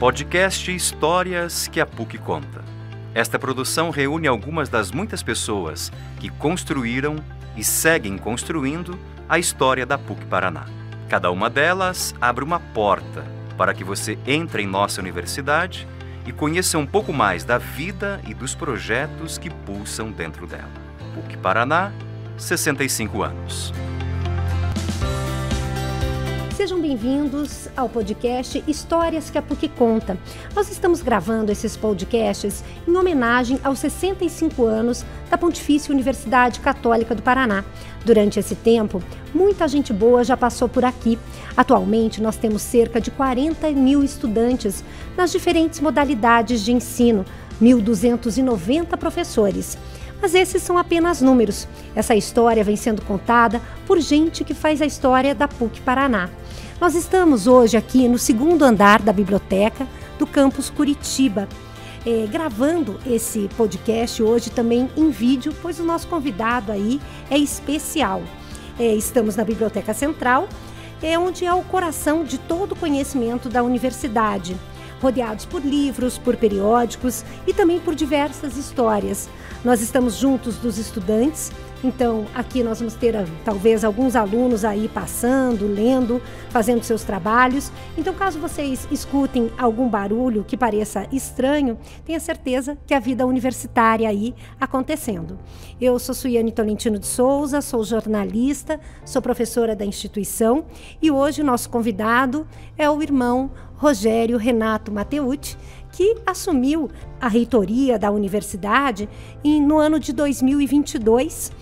Podcast Histórias que a PUC Conta. Esta produção reúne algumas das muitas pessoas que construíram e seguem construindo a história da PUC Paraná. Cada uma delas abre uma porta para que você entre em nossa universidade e conheça um pouco mais da vida e dos projetos que pulsam dentro dela. PUC Paraná, 65 anos. Sejam bem-vindos ao podcast Histórias que a PUC Conta. Nós estamos gravando esses podcasts em homenagem aos 65 anos da Pontifícia Universidade Católica do Paraná. Durante esse tempo, muita gente boa já passou por aqui. Atualmente, nós temos cerca de 40 mil estudantes nas diferentes modalidades de ensino, 1.290 professores. Mas esses são apenas números. Essa história vem sendo contada por gente que faz a história da PUC Paraná. Nós estamos hoje aqui no segundo andar da biblioteca do campus Curitiba. Eh, gravando esse podcast hoje também em vídeo, pois o nosso convidado aí é especial. Eh, estamos na Biblioteca Central, é eh, onde é o coração de todo o conhecimento da universidade rodeados por livros, por periódicos e também por diversas histórias. Nós estamos juntos dos estudantes então, aqui nós vamos ter ah, talvez alguns alunos aí passando, lendo, fazendo seus trabalhos. Então, caso vocês escutem algum barulho que pareça estranho, tenha certeza que a vida universitária aí acontecendo. Eu sou Suiane Tolentino de Souza, sou jornalista, sou professora da instituição e hoje o nosso convidado é o irmão Rogério Renato Mateucci, que assumiu a reitoria da universidade no ano de 2022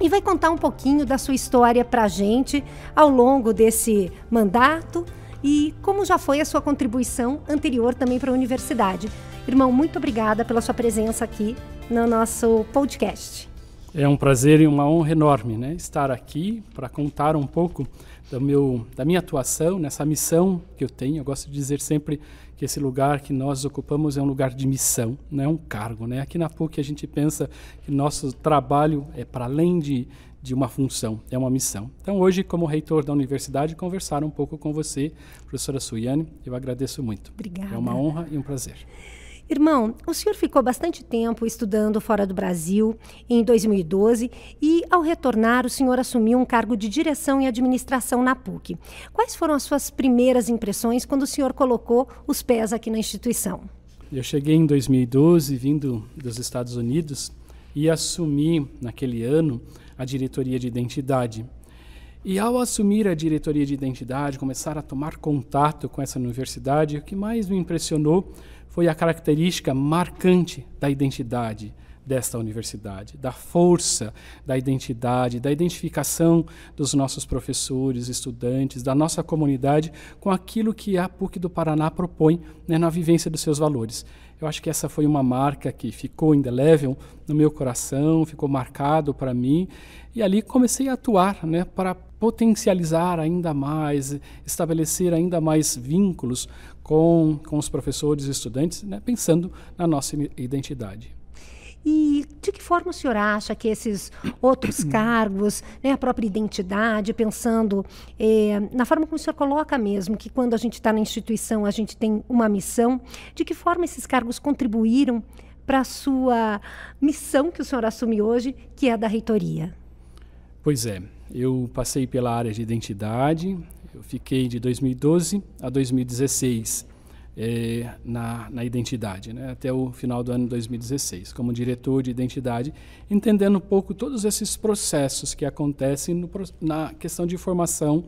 e vai contar um pouquinho da sua história para a gente ao longo desse mandato e como já foi a sua contribuição anterior também para a universidade. Irmão, muito obrigada pela sua presença aqui no nosso podcast. É um prazer e uma honra enorme né, estar aqui para contar um pouco do meu, da minha atuação nessa missão que eu tenho. Eu gosto de dizer sempre que esse lugar que nós ocupamos é um lugar de missão, não é um cargo. Né? Aqui na PUC a gente pensa que nosso trabalho é para além de, de uma função, é uma missão. Então, hoje, como reitor da universidade, conversar um pouco com você, professora Suiane, eu agradeço muito. Obrigada. É uma honra e um prazer. Irmão, o senhor ficou bastante tempo estudando fora do Brasil, em 2012, e ao retornar, o senhor assumiu um cargo de direção e administração na PUC. Quais foram as suas primeiras impressões quando o senhor colocou os pés aqui na instituição? Eu cheguei em 2012, vindo dos Estados Unidos, e assumi, naquele ano, a diretoria de identidade. E ao assumir a diretoria de identidade, começar a tomar contato com essa universidade, o que mais me impressionou foi a característica marcante da identidade desta universidade, da força da identidade, da identificação dos nossos professores, estudantes, da nossa comunidade com aquilo que a PUC do Paraná propõe né, na vivência dos seus valores. Eu acho que essa foi uma marca que ficou indelével no meu coração, ficou marcado para mim, e ali comecei a atuar né, para potencializar ainda mais, estabelecer ainda mais vínculos com, com os professores e estudantes, né, pensando na nossa identidade. E de que forma o senhor acha que esses outros cargos, né, a própria identidade, pensando eh, na forma como o senhor coloca mesmo, que quando a gente está na instituição a gente tem uma missão, de que forma esses cargos contribuíram para a sua missão que o senhor assume hoje, que é a da reitoria? Pois é. Eu passei pela área de identidade, eu fiquei de 2012 a 2016 é, eh, na, na identidade, né, até o final do ano 2016, como diretor de identidade, entendendo um pouco todos esses processos que acontecem no, na questão de formação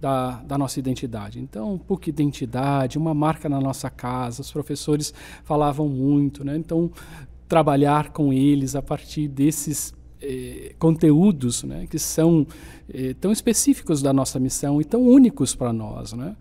da, da, nossa identidade. Então, PUC Identidade, uma marca na nossa casa, os professores falavam muito, né? Então, trabalhar com eles a partir desses eh, conteúdos né, que são eh, tão específicos da nossa missão e tão únicos para nós. Né?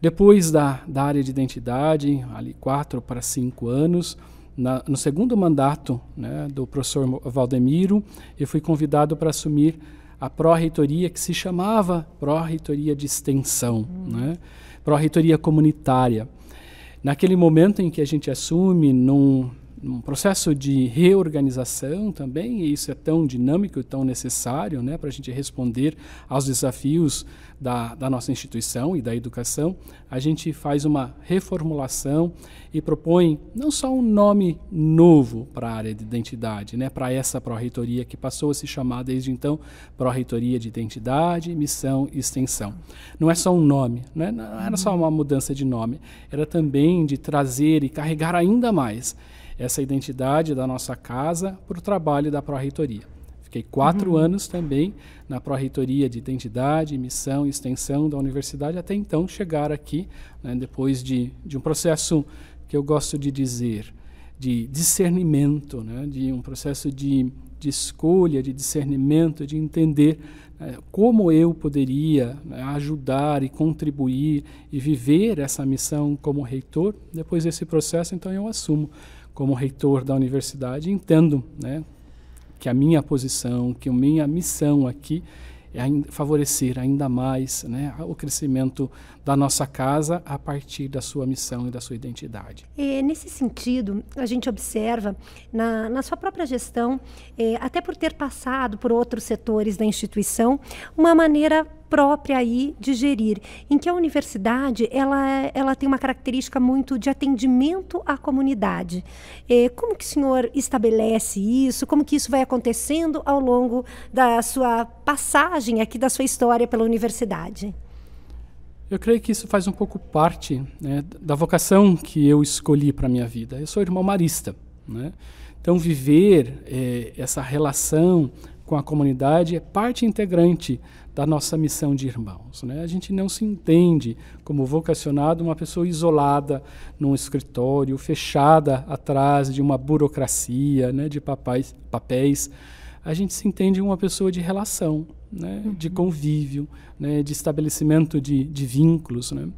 Depois da, da área de identidade, ali quatro para cinco anos, na, no segundo mandato né, do professor Valdemiro, eu fui convidado para assumir a pró-reitoria que se chamava pró-reitoria de extensão, hum. né? pró-reitoria comunitária. Naquele momento em que a gente assume, num, um processo de reorganização também, e isso é tão dinâmico e tão necessário né, para a gente responder aos desafios da, da nossa instituição e da educação, a gente faz uma reformulação e propõe não só um nome novo para a área de identidade, né, para essa pró-reitoria que passou a se chamar desde então Pró-Reitoria de Identidade, Missão e Extensão. Não é só um nome, né, não era só uma mudança de nome, era também de trazer e carregar ainda mais essa identidade da nossa casa para o trabalho da Pró-Reitoria. Fiquei quatro uhum. anos também na Pró-Reitoria de Identidade, Missão e Extensão da Universidade, até então chegar aqui, né, depois de, de um processo que eu gosto de dizer de discernimento, né, de um processo de, de escolha, de discernimento, de entender né, como eu poderia né, ajudar e contribuir e viver essa missão como reitor. Depois desse processo, então eu assumo como reitor da universidade, entendo né, que a minha posição, que a minha missão aqui é favorecer ainda mais né, o crescimento da nossa casa a partir da sua missão e da sua identidade. É, nesse sentido, a gente observa na, na sua própria gestão, é, até por ter passado por outros setores da instituição, uma maneira própria aí de gerir, em que a universidade ela, ela tem uma característica muito de atendimento à comunidade. É, como que o senhor estabelece isso? Como que isso vai acontecendo ao longo da sua passagem aqui da sua história pela universidade? Eu creio que isso faz um pouco parte né, da vocação que eu escolhi para a minha vida. Eu sou irmão marista. Né? Então, viver eh, essa relação com a comunidade é parte integrante da nossa missão de irmãos. Né? A gente não se entende como vocacionado uma pessoa isolada num escritório, fechada atrás de uma burocracia, né, de papais, papéis. A gente se entende uma pessoa de relação, né, uhum. de convívio, né, de estabelecimento de, de vínculos. Né?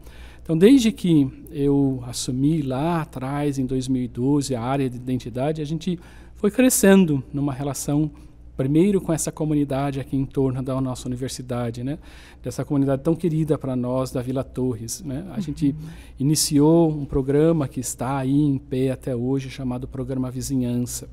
Então, desde que eu assumi lá atrás, em 2012, a área de identidade, a gente foi crescendo numa relação primeiro com essa comunidade aqui em torno da nossa universidade, né? Dessa comunidade tão querida para nós da Vila Torres, né? A uhum. gente iniciou um programa que está aí em pé até hoje chamado Programa Vizinhança.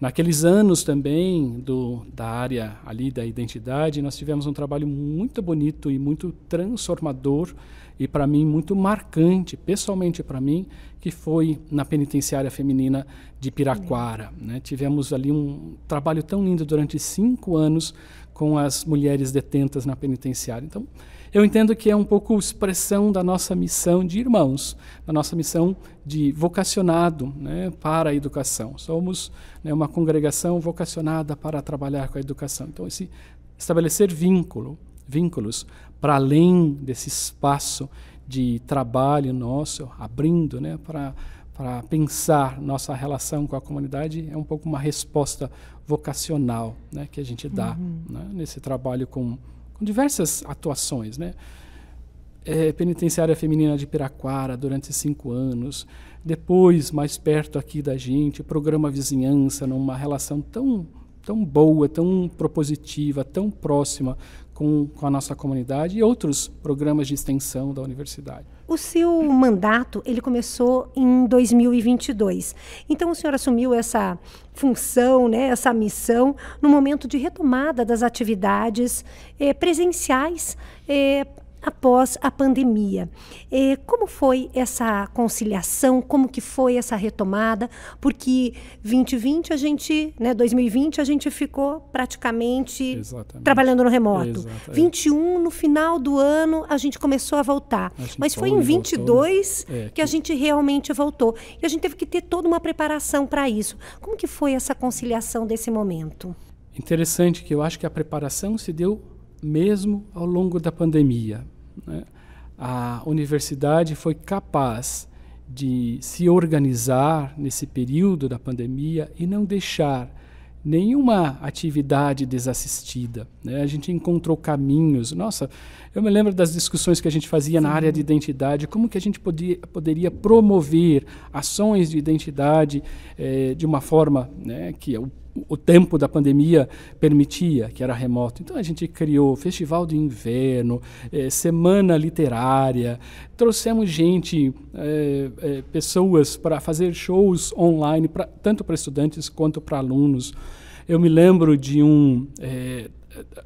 Naqueles anos também do, da área ali da identidade, nós tivemos um trabalho muito bonito e muito transformador e para mim muito marcante, pessoalmente para mim, que foi na penitenciária feminina de Piraquara. Né? Tivemos ali um trabalho tão lindo durante cinco anos com as mulheres detentas na penitenciária. Então, eu entendo que é um pouco expressão da nossa missão de irmãos, da nossa missão de vocacionado né, para a educação. Somos né, uma congregação vocacionada para trabalhar com a educação. Então, esse estabelecer vínculo, vínculos para além desse espaço de trabalho nosso, abrindo né, para para pensar nossa relação com a comunidade é um pouco uma resposta vocacional né, que a gente dá uhum. né, nesse trabalho com com diversas atuações, né? É, penitenciária feminina de Piraquara durante cinco anos, depois mais perto aqui da gente, programa vizinhança numa relação tão tão boa, tão propositiva, tão próxima com, com a nossa comunidade e outros programas de extensão da universidade. O seu mandato ele começou em 2022. Então o senhor assumiu essa função, né, essa missão no momento de retomada das atividades eh, presenciais eh, após a pandemia. É, como foi essa conciliação? Como que foi essa retomada? Porque 2020 a gente, né, 2020 a gente ficou praticamente Exatamente. trabalhando no remoto. Exatamente. 21 no final do ano a gente começou a voltar, a mas foi, em 22 voltou. Né? É, que a gente realmente voltou e a gente teve que ter toda uma preparação para isso. Como que foi essa conciliação desse momento? Interessante que eu acho que a preparação se deu mesmo ao longo da pandemia. Né? A universidade foi capaz de se organizar nesse período da pandemia e não deixar nenhuma atividade desassistida. Né? A gente encontrou caminhos. Nossa, eu me lembro das discussões que a gente fazia Sim. na área de identidade, como que a gente podia, poderia promover ações de identidade eh, de uma forma né, que é o o tempo da pandemia permitia, que era remoto. Então a gente criou festival de inverno, eh, semana literária, trouxemos gente, eh, eh, pessoas para fazer shows online, pra, tanto para estudantes quanto para alunos. Eu me lembro de um,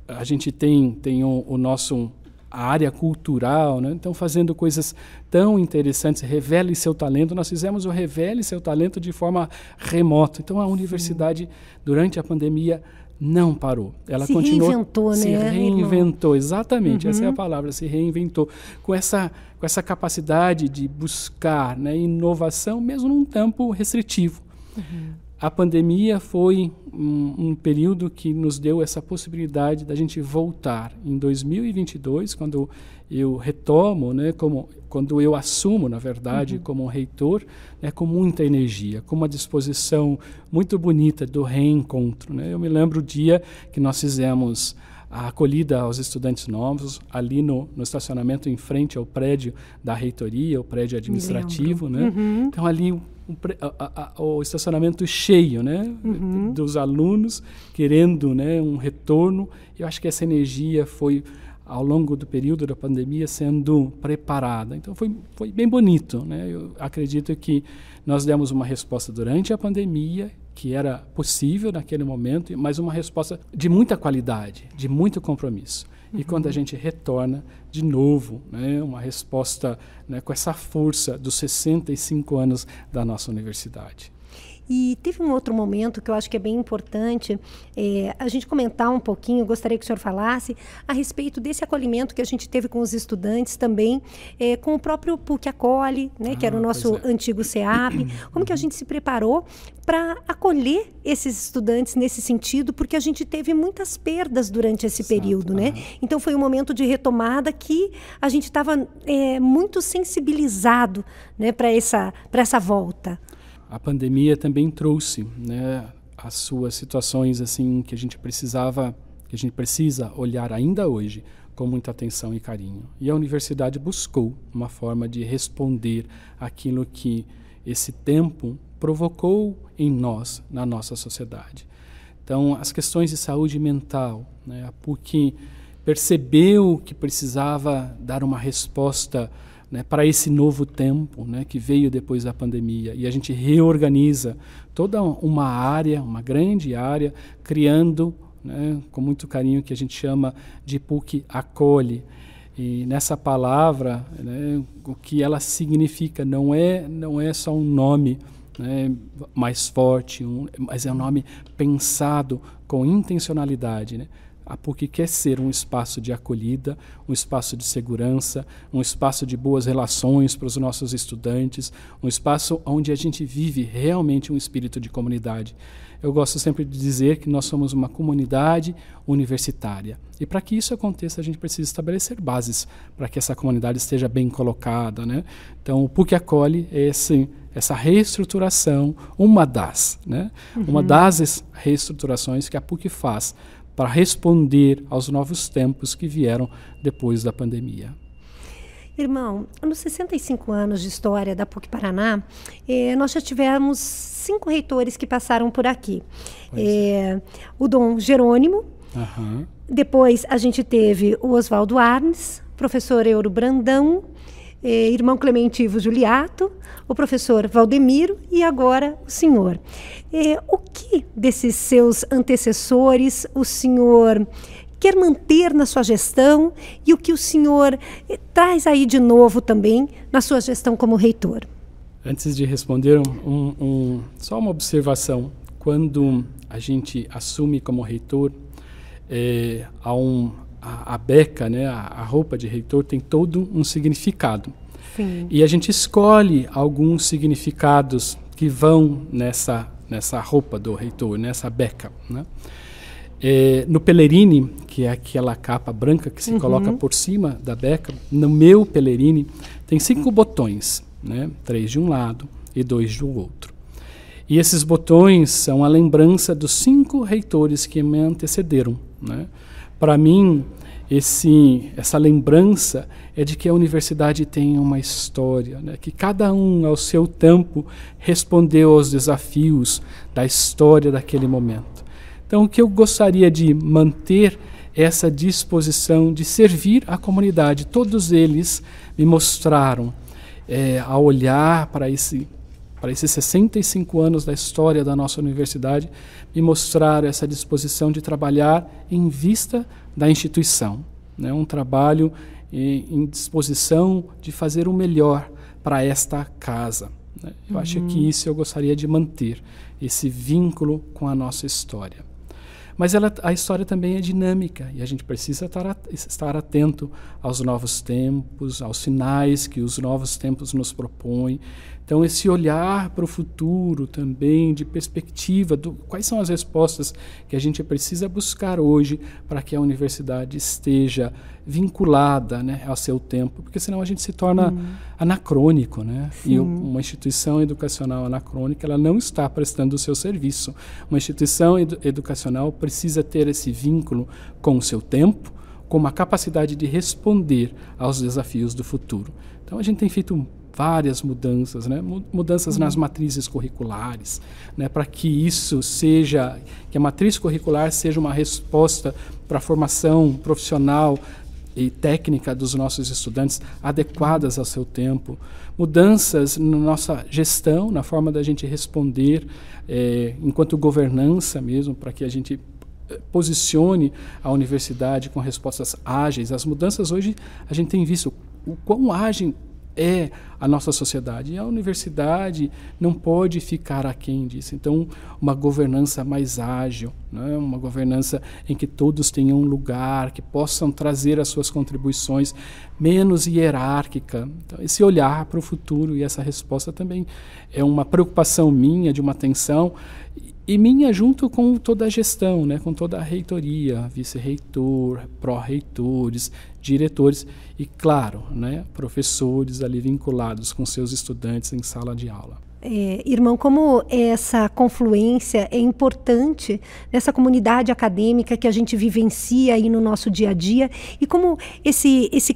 a gente tem tem o, o nosso a área cultural, né? então fazendo coisas tão interessantes, revele seu talento. Nós fizemos o revele seu talento de forma remota. Então a universidade Sim. durante a pandemia não parou. Ela se continuou. Reinventou, né? Se reinventou, exatamente. Uhum. Essa é a uhum. palavra, se reinventou. Com essa, com essa capacidade de buscar né, inovação, mesmo num tempo restritivo. Uhum. A pandemia foi um, um, período que nos deu essa possibilidade da gente voltar. Em 2022, quando eu retomo né, como quando eu assumo, na verdade, uhum. como um reitor, né, com muita energia, com uma disposição muito bonita do reencontro. Né? Eu me lembro o dia que nós fizemos a acolhida aos estudantes novos, ali no, no, estacionamento em frente ao prédio da reitoria, o prédio administrativo, né? Uhum. Então, ali o estacionamento cheio, né? Uhum. Dos alunos querendo né, um retorno. Eu acho que essa energia foi ao longo do período da pandemia sendo preparada. Então foi, foi bem bonito. Né? Eu acredito que nós demos uma resposta durante a pandemia que era possível naquele momento, mas uma resposta de muita qualidade, de muito compromisso. E uhum. quando a gente retorna de novo, né, uma resposta né, com essa força dos 65 anos da nossa universidade. E teve um outro momento que eu acho que é bem importante é, a gente comentar um pouquinho, gostaria que o senhor falasse, a respeito desse acolhimento que a gente teve com os estudantes também, é, com o próprio PUC Acolhe, né, ah, que era o ah, nosso é. antigo CEAP, como que a gente se preparou para acolher esses estudantes nesse sentido, porque a gente teve muitas perdas durante esse Exato, período, né? Então foi um momento de retomada que a gente estava eh, muito sensibilizado né, para essa, essa volta a pandemia também trouxe, né, as suas situações assim que a gente precisava, que a gente precisa olhar ainda hoje com muita atenção e carinho. E a universidade buscou uma forma de responder aquilo que esse tempo provocou em nós, na nossa sociedade. Então, as questões de saúde mental, né, a PUC percebeu que precisava dar uma resposta né, para esse novo tempo né, que veio depois da pandemia. E a gente reorganiza toda uma área, uma grande área, criando, né, com muito carinho, que a gente chama de PUC Acolhe. E nessa palavra, né, o que ela significa não é, não é só um nome né, mais forte, um, mas é um nome pensado com intencionalidade. Né. A PUC quer ser um espaço de acolhida, um espaço de segurança, um espaço de boas relações para os nossos estudantes, um espaço onde a gente vive realmente um espírito de comunidade. Eu gosto sempre de dizer que nós somos uma comunidade universitária. E para que isso aconteça, a gente precisa estabelecer bases para que essa comunidade esteja bem colocada. Né? Então, o PUC acolhe é esse essa reestruturação, uma das, né? Uhum. uma das reestruturações que a PUC faz para responder aos novos tempos que vieram depois da pandemia. Irmão, nos 65 anos de história da PUC Paraná, eh, nós já tivemos cinco reitores que passaram por aqui. É. Eh, é. O Dom Jerônimo, uhum. depois a gente teve o Oswaldo Arnes, professor Euro Brandão, eh, irmão Clemente Ivo Juliato, o professor Valdemiro e agora o senhor. Eh, o que desses seus antecessores o senhor quer manter na sua gestão e o que o senhor eh, traz aí de novo também na sua gestão como reitor? Antes de responder, um, um, só uma observação. Quando a gente assume como reitor, é, há, um, a, a beca, né, a, a, roupa de reitor, tem todo um significado. Sim. E a gente escolhe alguns significados que vão nessa, nessa roupa do reitor, nessa beca. Né? É, no pelerine que é aquela capa branca que se uhum. coloca por cima da beca, no meu pelerine tem cinco botões, né? três de um lado e dois do outro. E esses botões são a lembrança dos cinco reitores que me antecederam. Né? Para mim, esse, essa lembrança é de que a universidade tem uma história, né? que cada um, ao seu tempo, respondeu aos desafios da história daquele momento. Então, o que eu gostaria de manter essa disposição de servir à comunidade. Todos eles me mostraram, é, eh, ao olhar para esse para esses 65 anos da história da nossa universidade, me mostraram essa disposição de trabalhar em vista da instituição. Né? Um trabalho em, em disposição de fazer o melhor para esta casa. Né? Eu uhum. acho que uhum. isso eu gostaria de manter, esse vínculo com a nossa história. Mas ela, a história também é dinâmica e a gente precisa estar, estar atento aos novos tempos, aos sinais que os novos tempos nos propõem, então, esse olhar para o futuro também, de perspectiva, do, quais são as respostas que a gente precisa buscar hoje para que a universidade esteja vinculada né, ao seu tempo, porque senão a gente se torna uhum. anacrônico. Né? E uma instituição educacional anacrônica ela não está prestando o seu serviço. Uma instituição edu educacional precisa ter esse vínculo com o seu tempo, com uma capacidade de responder aos desafios do futuro. Então, a gente tem feito várias mudanças, né? mudanças nas uhum. matrizes curriculares, né? para que isso seja, que a matriz curricular seja uma resposta para a formação profissional e técnica dos nossos estudantes adequadas ao seu tempo, mudanças na nossa gestão, na forma da gente responder é, enquanto governança mesmo, para que a gente eh, posicione a universidade com respostas ágeis. As mudanças hoje a gente tem visto o quão ágil é a nossa sociedade. E a universidade não pode ficar aquém disso. Então, uma governança mais ágil, né? uma governança em que todos tenham um lugar, que possam trazer as suas contribuições, menos hierárquica. Então, esse olhar para o futuro e essa resposta também é uma preocupação minha, de uma atenção e minha junto com toda a gestão, né, com toda a reitoria, vice-reitor, pró-reitores, diretores e, claro, né, professores ali vinculados com seus estudantes em sala de aula. É, irmão, como essa confluência é importante nessa comunidade acadêmica que a gente vivencia aí no nosso dia a dia e como esse, esse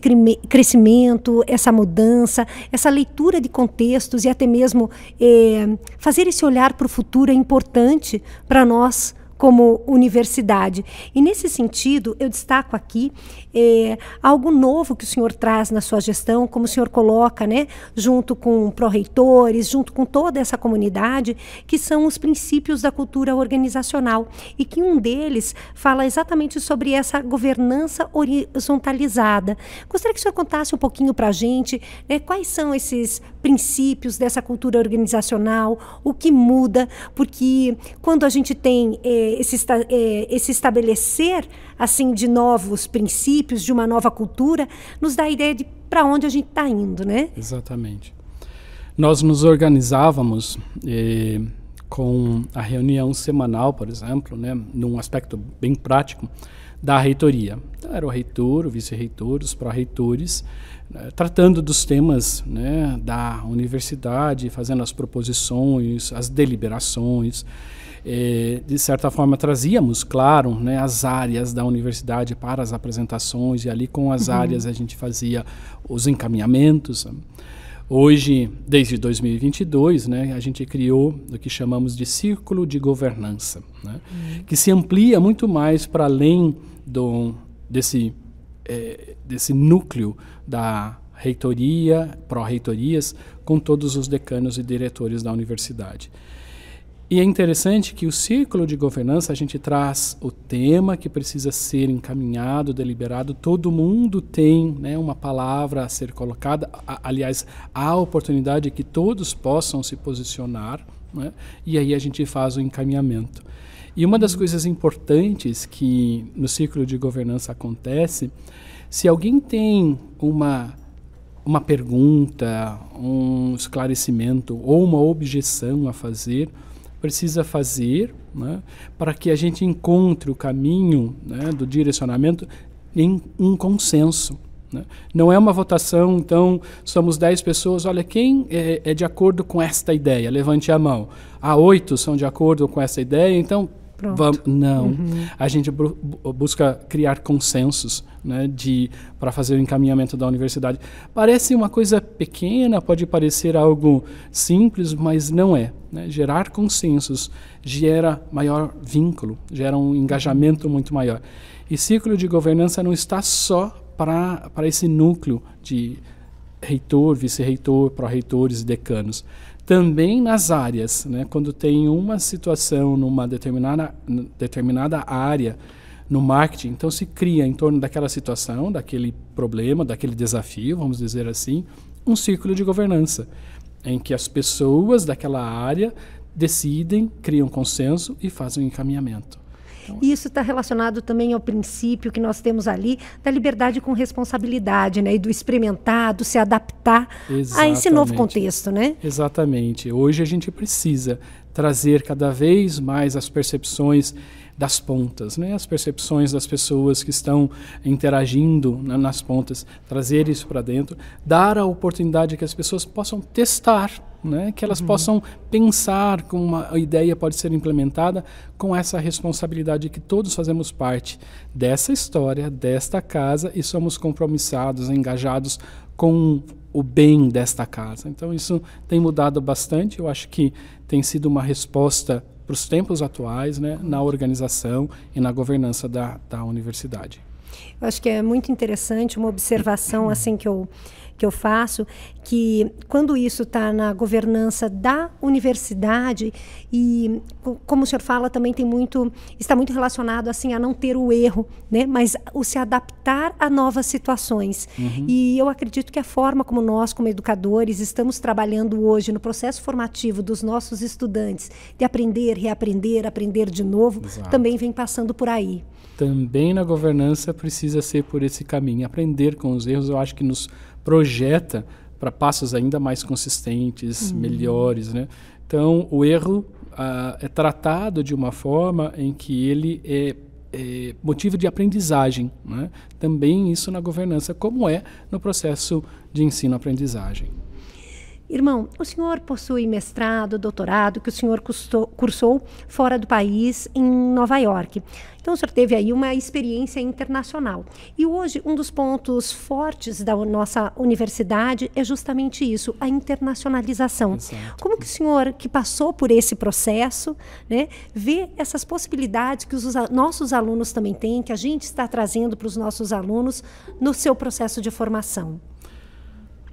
crescimento, essa mudança, essa leitura de contextos e até mesmo é, fazer esse olhar para o futuro é importante para nós como universidade. E nesse sentido, eu destaco aqui eh, algo novo que o senhor traz na sua gestão, como o senhor coloca, né, junto com pró-reitores, junto com toda essa comunidade, que são os princípios da cultura organizacional e que um deles fala exatamente sobre essa governança horizontalizada. Gostaria que o senhor contasse um pouquinho para a gente né, quais são esses princípios dessa cultura organizacional, o que muda, porque quando a gente tem eh, esse, é, esse estabelecer assim de novos princípios, de uma nova cultura, nos dá a ideia de para onde a gente está indo, né? Exatamente. Nós nos organizávamos. Eh com a reunião semanal, por exemplo, né, num aspecto bem prático, da reitoria. Então, era o reitor, o vice-reitor, os pró-reitores, né, tratando dos temas né, da universidade, fazendo as proposições, as deliberações. Eh, de certa forma, trazíamos, claro, né, as áreas da universidade para as apresentações, e ali com as uhum. áreas a gente fazia os encaminhamentos. Né. Hoje, desde 2022, né, a gente criou o que chamamos de círculo de governança, né, uhum. que se amplia muito mais para além do, desse, é, desse núcleo da reitoria, pró-reitorias, com todos os decanos e diretores da universidade. E é interessante que o círculo de governança a gente traz o tema que precisa ser encaminhado, deliberado. Todo mundo tem né, uma palavra a ser colocada. Aliás, há a oportunidade que todos possam se posicionar. Né? E aí a gente faz o encaminhamento. E uma das uhum. coisas importantes que no círculo de governança acontece, se alguém tem uma uma pergunta, um esclarecimento ou uma objeção a fazer, precisa fazer né, para que a gente encontre o caminho né, do direcionamento em um consenso. Né? Não é uma votação, então somos 10 pessoas, olha, quem é, é de acordo com esta ideia? Levante a mão. Há ah, oito são de acordo com essa ideia, então Pronto. não. Uhum. A gente busca criar consensos né, de para fazer o encaminhamento da universidade. Parece uma coisa pequena, pode parecer algo simples, mas não é. Né? Gerar consensos gera maior vínculo, gera um engajamento muito maior. E ciclo de governança não está só para esse núcleo de reitor, vice-reitor, pró-reitores e decanos também nas áreas. Né? Quando tem uma situação numa determinada, determinada área no marketing, então se cria em torno daquela situação, daquele problema, daquele desafio, vamos dizer assim, um círculo de governança, em que as pessoas daquela área decidem, criam consenso e fazem um encaminhamento. Então, e isso está relacionado também ao princípio que nós temos ali da liberdade com responsabilidade, né? E do experimentar, do se adaptar Exatamente. a esse novo contexto, né? Exatamente. Hoje a gente precisa trazer cada vez mais as percepções das pontas, né? as percepções das pessoas que estão interagindo né, nas pontas, trazer isso para dentro, dar a oportunidade que as pessoas possam testar, né? que elas uhum. possam pensar como uma ideia pode ser implementada com essa responsabilidade que todos fazemos parte dessa história, desta casa e somos compromissados, engajados com o bem desta casa. Então isso tem mudado bastante, eu acho que tem sido uma resposta para os tempos atuais, né, na organização e na governança da, da universidade. Eu acho que é muito interessante uma observação assim que eu que eu faço, que quando isso está na governança da universidade e como o senhor fala também tem muito está muito relacionado assim a não ter o erro, né? Mas o se adaptar a novas situações. Uhum. E eu acredito que a forma como nós como educadores estamos trabalhando hoje no processo formativo dos nossos estudantes de aprender, reaprender, aprender de novo, Exato. também vem passando por aí. Também na governança precisa ser por esse caminho, aprender com os erros. Eu acho que nos projeta para passos ainda mais consistentes, uhum. melhores, né? Então, o erro uh, é tratado de uma forma em que ele é, é motivo de aprendizagem, né? Também isso na governança, como é no processo de ensino-aprendizagem. Irmão, o senhor possui mestrado, doutorado, que o senhor custou, cursou fora do país, em Nova York. Então, o senhor teve aí uma experiência internacional. E hoje, um dos pontos fortes da nossa universidade é justamente isso, a internacionalização. Exato. Como que o senhor, que passou por esse processo, né, vê essas possibilidades que os nossos alunos também têm, que a gente está trazendo para os nossos alunos no seu processo de formação?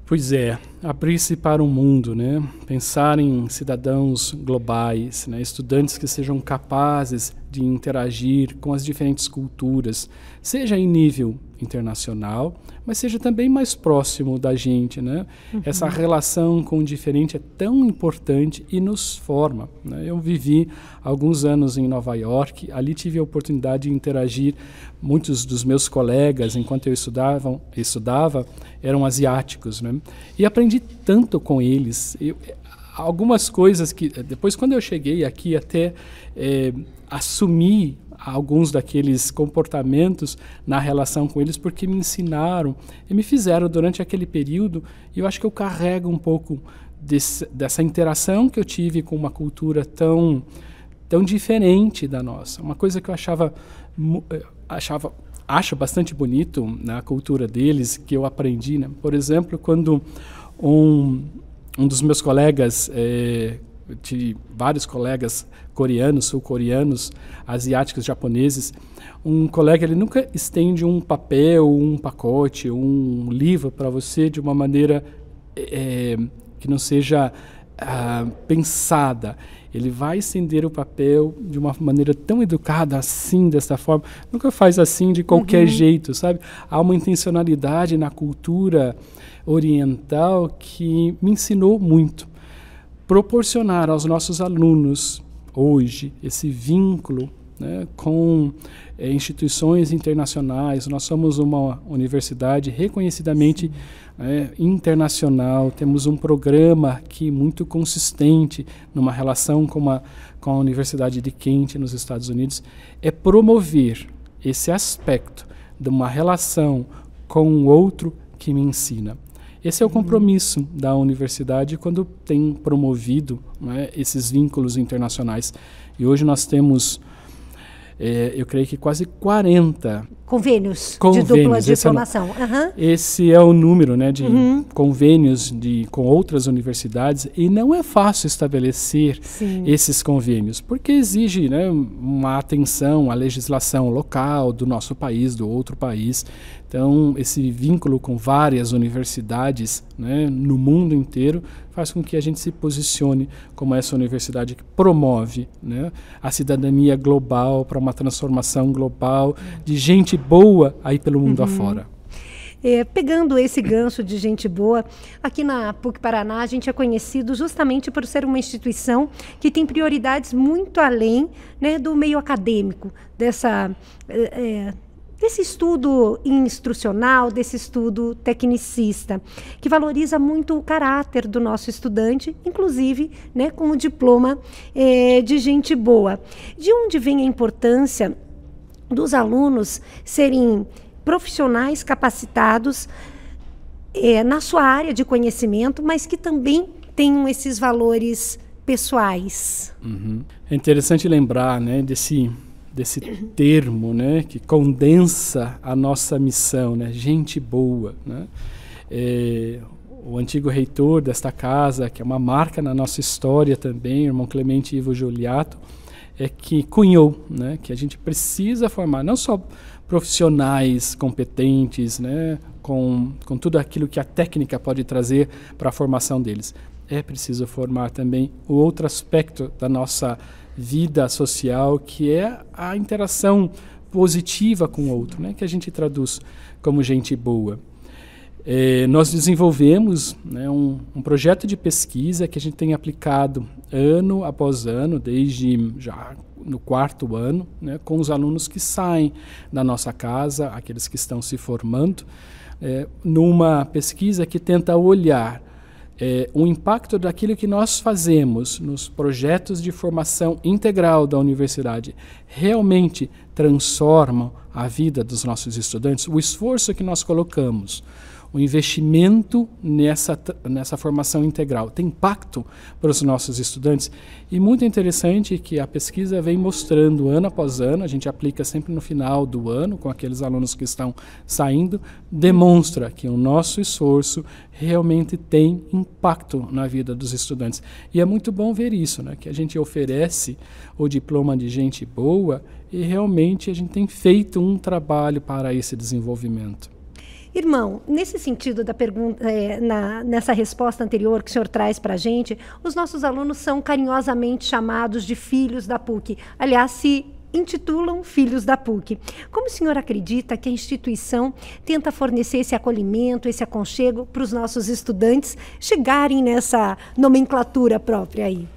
Pois é, abrir-se para o mundo, né? pensar em cidadãos globais, né? estudantes que sejam capazes de interagir com as diferentes culturas, seja em nível internacional, mas seja também mais próximo da gente, né? Uhum. Essa relação com o diferente é tão importante e nos forma. Né? Eu vivi alguns anos em Nova York, ali tive a oportunidade de interagir. Muitos dos meus colegas, enquanto eu estudava, estudava eram asiáticos, né? E aprendi tanto com eles. Eu, algumas coisas que depois quando eu cheguei aqui até é, assumi alguns daqueles comportamentos na relação com eles porque me ensinaram e me fizeram durante aquele período e eu acho que eu carrego um pouco desse, dessa interação que eu tive com uma cultura tão tão diferente da nossa uma coisa que eu achava eh, achava acho bastante bonito na cultura deles que eu aprendi né? por exemplo quando um um dos meus colegas eh, de vários colegas coreanos, sul-coreanos, asiáticos, japoneses. Um colega ele nunca estende um papel, um pacote, um livro para você de uma maneira é, que não seja ah, pensada. Ele vai estender o papel de uma maneira tão educada, assim, dessa forma. Nunca faz assim de qualquer uhum. jeito, sabe? Há uma intencionalidade na cultura oriental que me ensinou muito proporcionar aos nossos alunos hoje esse vínculo né, com é, instituições internacionais. Nós somos uma universidade reconhecidamente é, internacional, temos um programa aqui muito consistente numa relação com, uma, com a Universidade de Kent, nos Estados Unidos, é promover esse aspecto de uma relação com o outro que me ensina. Esse é o compromisso da universidade quando tem promovido né, esses vínculos internacionais. E hoje nós temos, é, eu creio que quase 40 convênios, convênios de dupla esse é diplomação. É, uhum. Esse é o número né, de uhum. convênios de, com outras universidades e não é fácil estabelecer Sim. esses convênios, porque exige né, uma atenção à legislação local do nosso país, do outro país. Então, esse vínculo com várias universidades né, no mundo inteiro faz com que a gente se posicione como essa universidade que promove né, a cidadania global para uma transformação global de gente boa aí pelo mundo uhum. afora. É, pegando esse gancho de gente boa, aqui na PUC Paraná a gente é conhecido justamente por ser uma instituição que tem prioridades muito além né, do meio acadêmico, dessa é, desse estudo instrucional, desse estudo tecnicista, que valoriza muito o caráter do nosso estudante, inclusive né, com o diploma eh, de gente boa. De onde vem a importância dos alunos serem profissionais capacitados eh, na sua área de conhecimento, mas que também tenham esses valores pessoais? Uhum. É interessante lembrar né, desse desse termo, né, que condensa a nossa missão, né, gente boa, né? É, o antigo reitor desta casa, que é uma marca na nossa história também, o irmão Clemente Ivo Giuliato, é que cunhou, né, que a gente precisa formar não só profissionais competentes, né, com, com tudo aquilo que a técnica pode trazer para a formação deles. É preciso formar também o outro aspecto da nossa vida social, que é a interação positiva com o outro, né, que a gente traduz como gente boa. É, nós desenvolvemos né, um, um, projeto de pesquisa que a gente tem aplicado ano após ano, desde já no quarto ano, né, com os alunos que saem da nossa casa, aqueles que estão se formando, é, numa pesquisa que tenta olhar é, o impacto daquilo que nós fazemos nos projetos de formação integral da universidade realmente transformam a vida dos nossos estudantes, o esforço que nós colocamos o investimento nessa, nessa formação integral tem impacto para os nossos estudantes. E muito interessante que a pesquisa vem mostrando ano após ano, a gente aplica sempre no final do ano, com aqueles alunos que estão saindo, demonstra que o nosso esforço realmente tem impacto na vida dos estudantes. E é muito bom ver isso, né? que a gente oferece o diploma de gente boa e realmente a gente tem feito um trabalho para esse desenvolvimento. Irmão, nesse sentido da pergunta, é, na, nessa resposta anterior que o senhor traz para a gente, os nossos alunos são carinhosamente chamados de filhos da PUC. Aliás, se intitulam Filhos da PUC. Como o senhor acredita que a instituição tenta fornecer esse acolhimento, esse aconchego para os nossos estudantes chegarem nessa nomenclatura própria aí?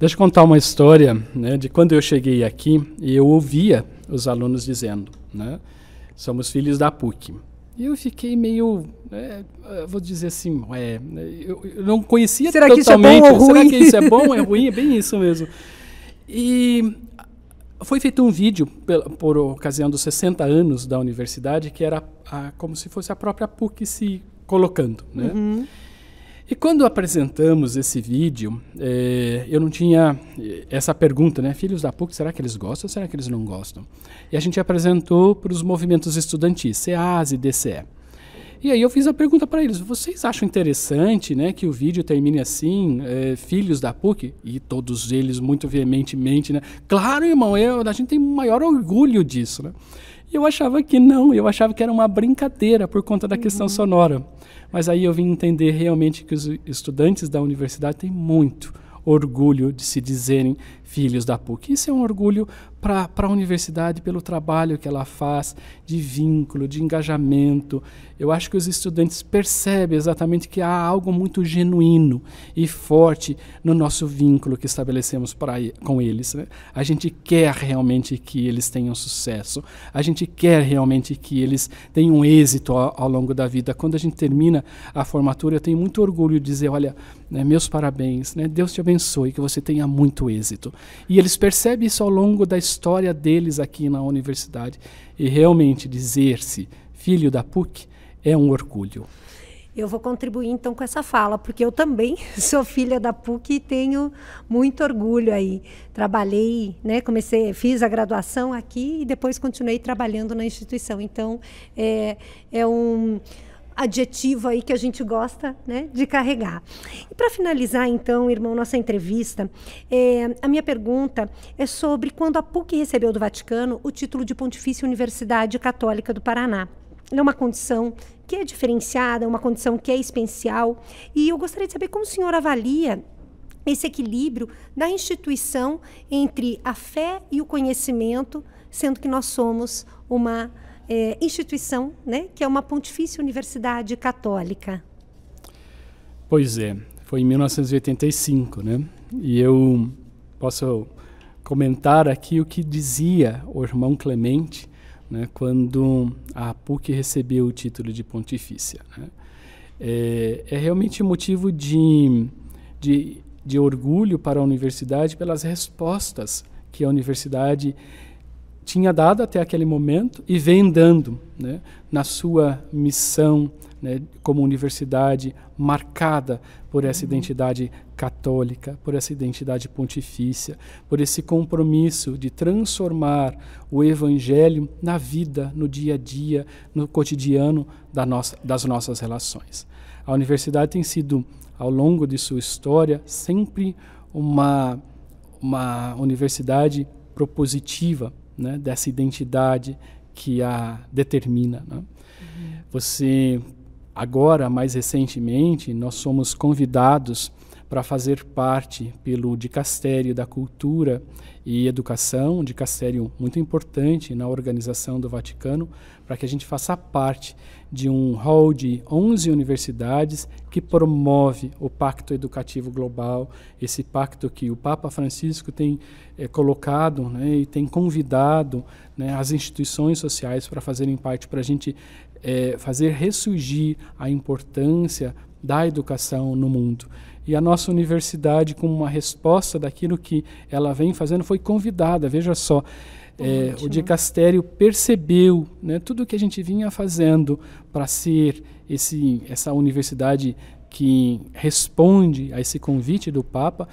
Deixa eu contar uma história né, de quando eu cheguei aqui e eu ouvia os alunos dizendo, né, somos filhos da PUC. E eu fiquei meio. É, vou dizer assim, é, eu, eu, não conhecia Será totalmente. Que isso é bom Será que isso é bom? É ruim? É bem isso mesmo. E foi feito um vídeo por, por ocasião dos 60 anos da universidade, que era a, como se fosse a própria PUC se colocando. Né? Uhum. E quando apresentamos esse vídeo, é, eu não tinha eh, essa pergunta, né? Filhos da PUC, será que eles gostam ou será que eles não gostam? E a gente apresentou para os movimentos estudantis, CEAS e DCE. E aí eu fiz a pergunta para eles: vocês acham interessante, né, que o vídeo termine assim, é, filhos da PUC? E todos eles muito veementemente, né? Claro, irmão, eu, a gente tem maior orgulho disso, né? Eu achava que não, eu achava que era uma brincadeira por conta da uhum. questão sonora. Mas aí eu vim entender realmente que os estudantes da universidade têm muito orgulho de se dizerem filhos da PUC. Isso é um orgulho para a universidade pelo trabalho que ela faz de vínculo, de engajamento. Eu acho que os estudantes percebem exatamente que há algo muito genuíno e forte no nosso vínculo que estabelecemos pra, com eles. Né? A gente quer realmente que eles tenham sucesso, a gente quer realmente que eles tenham êxito ao, ao longo da vida. Quando a gente termina a formatura, eu tenho muito orgulho de dizer: olha, né, meus parabéns, né, Deus te abençoe, que você tenha muito êxito. E eles percebem isso ao longo da história deles aqui na universidade. E realmente dizer-se filho da PUC é um orgulho. Eu vou contribuir então com essa fala, porque eu também sou filha da PUC e tenho muito orgulho aí. Trabalhei, né, comecei, fiz a graduação aqui e depois continuei trabalhando na instituição. Então, é, é um adjetivo aí que a gente gosta né, de carregar. E para finalizar, então, irmão, nossa entrevista, é, a minha pergunta é sobre quando a PUC recebeu do Vaticano o título de Pontifícia Universidade Católica do Paraná. É uma condição que é diferenciada, uma condição que é especial, e eu gostaria de saber como o senhor avalia esse equilíbrio da instituição entre a fé e o conhecimento, sendo que nós somos uma é, instituição, né, que é uma Pontifícia Universidade Católica. Pois é, foi em 1985, né? E eu posso comentar aqui o que dizia o irmão Clemente, né, quando a PUC recebeu o título de Pontifícia. Né? É, é realmente motivo de, de, de orgulho para a universidade pelas respostas que a universidade tinha dado até aquele momento e vem dando né, na sua missão né, como universidade marcada por essa identidade católica, por essa identidade pontifícia, por esse compromisso de transformar o Evangelho na vida, no dia a dia, no cotidiano da nossa, das nossas relações. A universidade tem sido, ao longo de sua história, sempre uma, uma universidade propositiva né, dessa identidade que a determina. Né? Uhum. Você, agora, mais recentemente, nós somos convidados para fazer parte pelo dicastério da cultura e educação, um dicastério muito importante na organização do Vaticano, para que a gente faça parte de um hall de 11 universidades que promove o Pacto Educativo Global, esse pacto que o Papa Francisco tem é, colocado né, e tem convidado né, as instituições sociais para fazerem parte, para a gente é, fazer ressurgir a importância da educação no mundo. E a nossa universidade, como uma resposta daquilo que ela vem fazendo, foi convidada. Veja só, é, o dicastério percebeu né, tudo o que a gente vinha fazendo para ser esse, essa universidade que responde a esse convite do Papa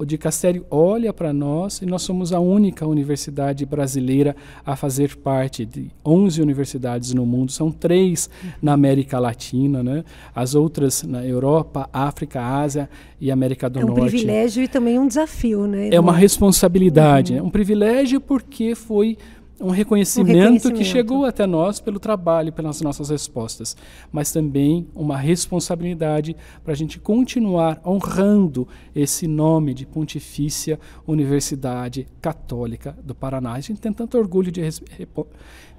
o Dicastério olha para nós e nós somos a única universidade brasileira a fazer parte de 11 universidades no mundo, são três na América Latina, né? as outras na Europa, África, Ásia e América do Norte. É um Norte. privilégio e também um desafio, né? É uma responsabilidade, uhum. né? um privilégio porque foi um reconhecimento, que chegou até nós pelo trabalho, pelas nossas respostas, mas também uma responsabilidade para a gente continuar honrando esse nome de Pontifícia Universidade Católica do Paraná. A gente tem tanto orgulho de,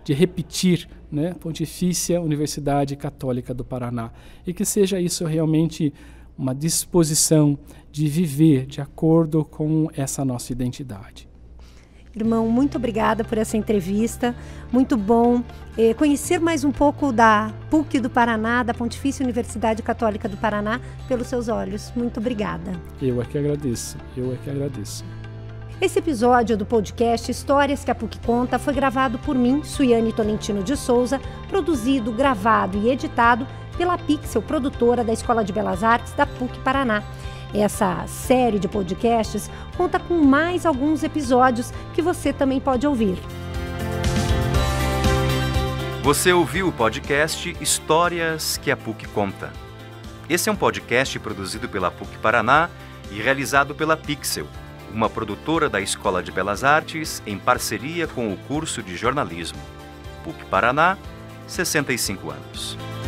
de repetir, né, Pontifícia Universidade Católica do Paraná, e que seja isso realmente uma disposição de viver de acordo com essa nossa identidade. Irmão, muito obrigada por essa entrevista. Muito bom eh, conhecer mais um pouco da PUC do Paraná, da Pontifícia Universidade Católica do Paraná, pelos seus olhos. Muito obrigada. Eu é que agradeço. Eu é que agradeço. Esse episódio do podcast Histórias que a PUC Conta foi gravado por mim, Suiane Tolentino de Souza, produzido, gravado e editado pela Pixel, produtora da Escola de Belas Artes da PUC Paraná. Essa série de podcasts conta com mais alguns episódios que você também pode ouvir. Você ouviu o podcast Histórias que a PUC Conta. Esse é um podcast produzido pela PUC Paraná e realizado pela Pixel, uma produtora da Escola de Belas Artes em parceria com o curso de jornalismo. PUC Paraná, 65 anos.